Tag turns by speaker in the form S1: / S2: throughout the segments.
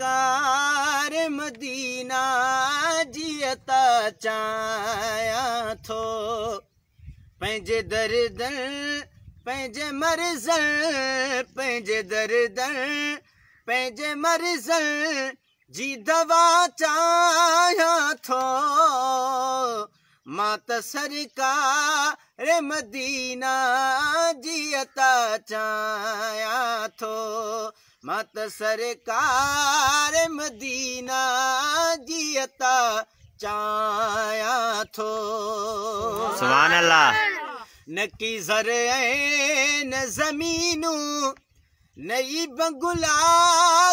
S1: सरकार मदीना मीना चाया थो पंहिंजे दर दण पंहिंजे मर्ज़ पंहिंजे दर दण पंहिंजे मर्ज़ जी दवा चाहियां थो मां त सरकार मदीना जीअं चाहियां थो मत सरकार मदीना जियता चाया थो सुभान अल्लाह नकी जर न जमीनू नई बंगुला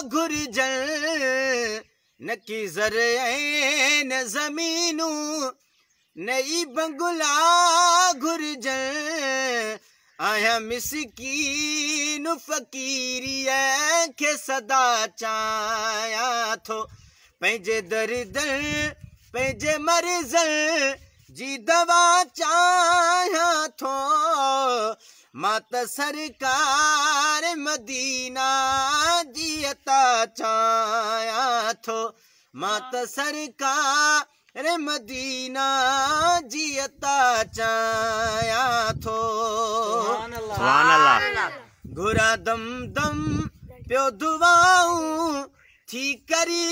S1: घुरजल नकी जर न जमीनू नई बंगुला घुरजल आया मिसकी नैन फ़कीरी के सदा चाया थो पैजे दर्द पैजे मरीज़ जी दवा चाया थो मत सरकार मदीना जीता चाया चाहियां थो मां त सरकार मदीना जी अता चाहियां थो घुरा दम प्यो दुआऊ थी करी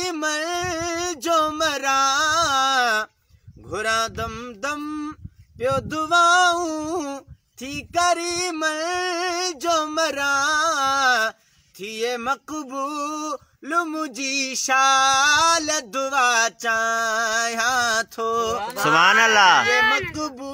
S1: जो मरा घुरा दम दम प्यो दुआऊ थी करी जो मरा थिए मकबू लू मुझी शाल दुआ चाया थो सुभाणा मकबू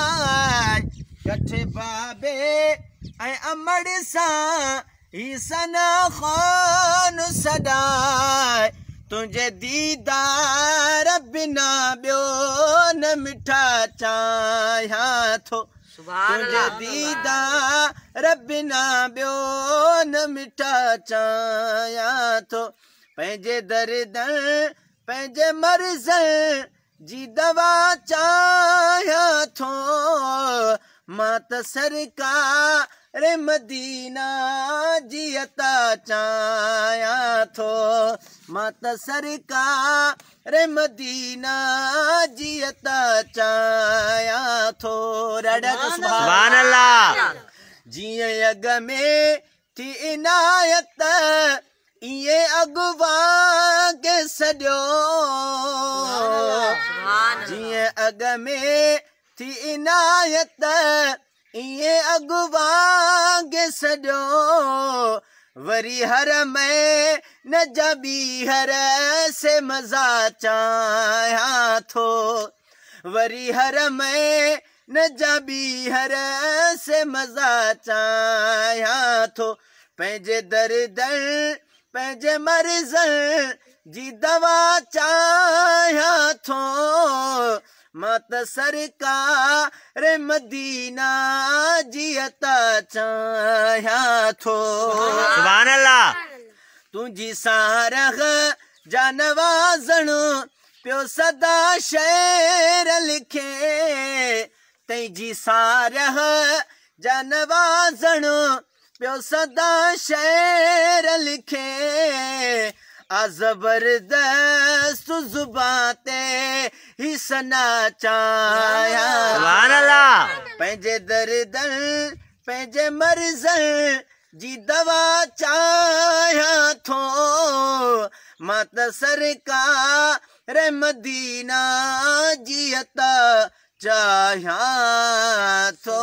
S1: बाबे ऐं अमर सां सॾाए तुंहिंजे दीदा ॿियो न मिठा चाहियां थो तुंहिंजे दीदा रबी ॿियो न मिठा चाहियां थो पंहिंजे दरद पंहिंजे मर्ज़ जी दवा चाहियां थो मात त सरका रिम दीना जीअ त चाहियां थो मातरका रिम दीना जीअ त चाहियां थो अल्लाह जिए अग में थी इनायत ये अगवा अॻु भाॻ सॼो जीअं में ई अॻु भाॻ सॼो वरी हर में न से मज़ा चाहियां थो वरी हर में न ॿीहर मज़ा चाहियां थो पंहिंजे दर दर पंहिंजे मर्ज़ जी दवा चाहियां थो मत सरकार मदीना जीअं त चाहियां थो ला तूं जी सार जानवाज़णू पियो सदा शेर लिखे तुंहिंजी सारह जानवाज़णू पियो सदा शेर लिखे आ ज़बरद सुज़ुबा ते हिसना चाया पंहिंजे दवा चाहियां थो मदीना जी अता चाहियां थो